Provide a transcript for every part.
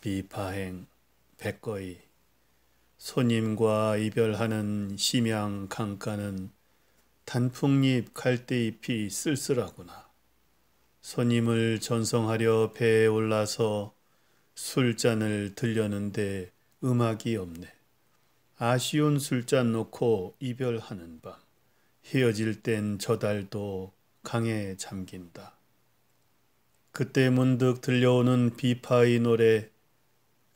비파행 백거이 손님과 이별하는 심양 강가는 단풍잎 갈대잎이 쓸쓸하구나. 손님을 전성하려 배에 올라서 술잔을 들려는데 음악이 없네. 아쉬운 술잔 놓고 이별하는 밤. 헤어질 땐 저달도 강에 잠긴다. 그때 문득 들려오는 비파의 노래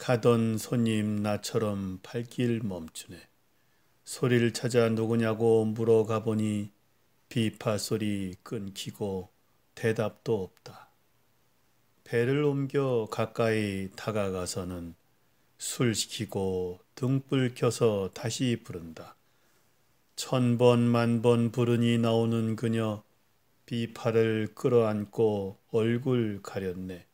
가던 손님 나처럼 발길 멈추네. 소리를 찾아 누구냐고 물어가 보니 비파 소리 끊기고 대답도 없다. 배를 옮겨 가까이 다가가서는 술 시키고 등불 켜서 다시 부른다. 천 번, 만 번 부르니 나오는 그녀 비파를 끌어안고 얼굴 가렸네.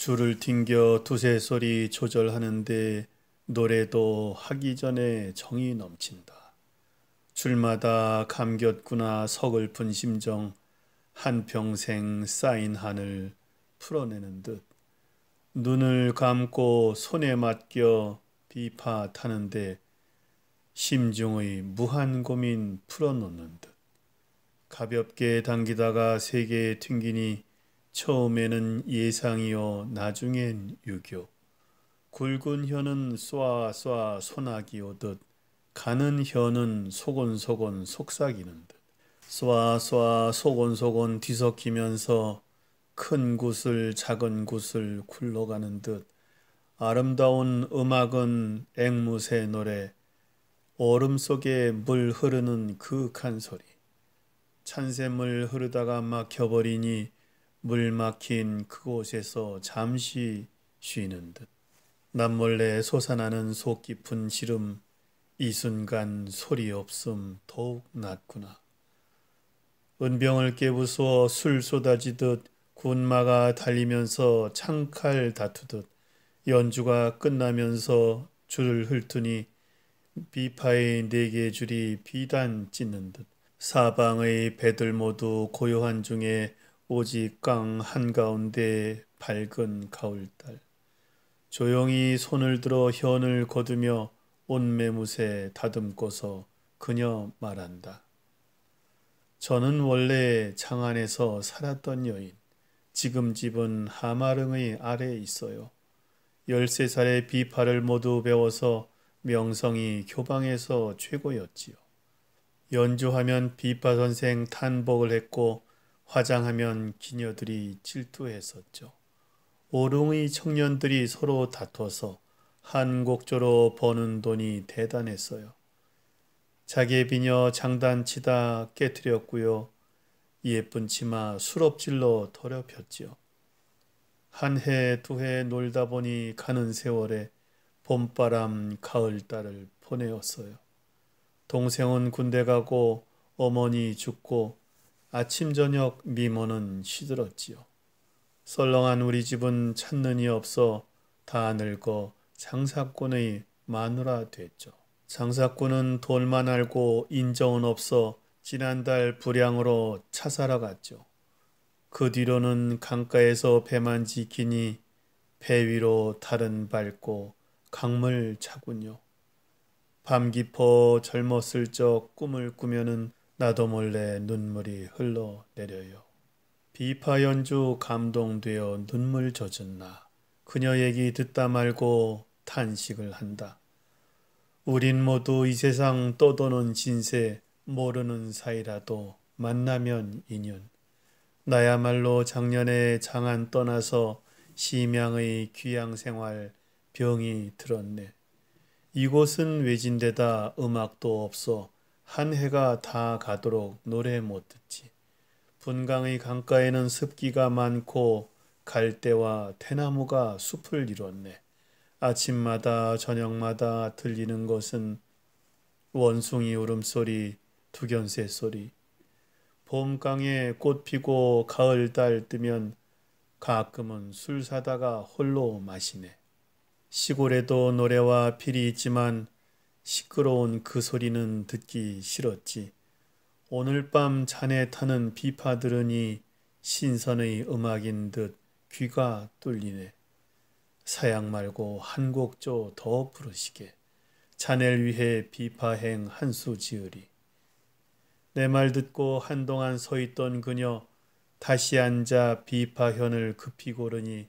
줄을 튕겨 두세 소리 조절하는데 노래도 하기 전에 정이 넘친다. 줄마다 감겼구나 서글픈 심정 한평생 쌓인 한을 풀어내는 듯 눈을 감고 손에 맡겨 비파 타는데 심중의 무한 고민 풀어놓는 듯 가볍게 당기다가 세게 튕기니 처음에는 예상이요 나중엔 유교 굵은 혀는 쏴쏴 소나기 오듯 가는 혀는 소곤소곤 속삭이는 듯 쏴쏴 소곤소곤 뒤섞이면서 큰 구슬 작은 구슬 굴러가는 듯 아름다운 음악은 앵무새 노래 얼음 속에 물 흐르는 그윽한 소리 찬샘물 흐르다가 막혀버리니 물 막힌 그곳에서 잠시 쉬는 듯 남몰래 솟아나는 속 깊은 시름 이 순간 소리 없음 더욱 낫구나. 은병을 깨부수어 술 쏟아지듯 군마가 달리면서 창칼 다투듯 연주가 끝나면서 줄을 훑으니 비파의 네 개 줄이 비단 찢는 듯 사방의 배들 모두 고요한 중에 오직 강 한가운데 밝은 가을달 조용히 손을 들어 현을 거두며 온매무새 다듬고서 그녀 말한다. 저는 원래 장안에서 살았던 여인, 지금 집은 하마릉의 아래에 있어요. 13살의 비파를 모두 배워서 명성이 교방에서 최고였지요. 연주하면 비파 선생 탄복을 했고 화장하면 기녀들이 질투했었죠. 오릉의 청년들이 서로 다퉈서 한 곡조로 버는 돈이 대단했어요. 자기의 비녀 장단치다 깨뜨렸고요. 예쁜 치마 수럽질로 더럽혔지요. 한 해 두 해 놀다 보니 가는 세월에 봄바람 가을달을 보내었어요. 동생은 군대 가고 어머니 죽고 아침 저녁 미모는 시들었지요. 썰렁한 우리 집은 찾는 이 없어 다 늙어 장사꾼의 마누라 됐죠. 장사꾼은 돈만 알고 인정은 없어 지난달 불량으로 차 사러 갔죠. 그 뒤로는 강가에서 배만 지키니 배 위로 달은 밟고 강물 차군요. 밤 깊어 젊었을 적 꿈을 꾸면은 나도 몰래 눈물이 흘러 내려요. 비파 연주 감동되어 눈물 젖은 나. 그녀 얘기 듣다 말고 탄식을 한다. 우린 모두 이 세상 떠도는 진세 모르는 사이라도 만나면 인연. 나야말로 작년에 장안 떠나서 심양의 귀양 생활 병이 들었네. 이곳은 외진데다 음악도 없어 한 해가 다 가도록 노래 못 듣지. 분강의 강가에는 습기가 많고 갈대와 대나무가 숲을 이뤘네. 아침마다 저녁마다 들리는 것은 원숭이 울음소리, 두견새 소리. 봄강에 꽃 피고 가을 달 뜨면 가끔은 술 사다가 홀로 마시네. 시골에도 노래와 필이 있지만 시끄러운 그 소리는 듣기 싫었지. 오늘 밤 잔에 타는 비파 들으니 신선의 음악인 듯 귀가 뚫리네. 사양 말고 한 곡조 더 부르시게. 자넬 위해 비파행 한수 지으리. 내 말 듣고 한동안 서 있던 그녀 다시 앉아 비파현을 급히 고르니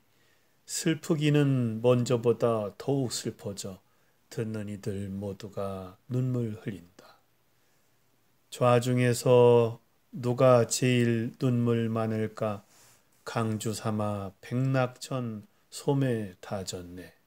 슬프기는 먼저보다 더욱 슬퍼져 듣는 이들 모두가 눈물 흘린다. 좌중에서 누가 제일 눈물 많을까? 강주 삼아 백낙천 소매 다졌네.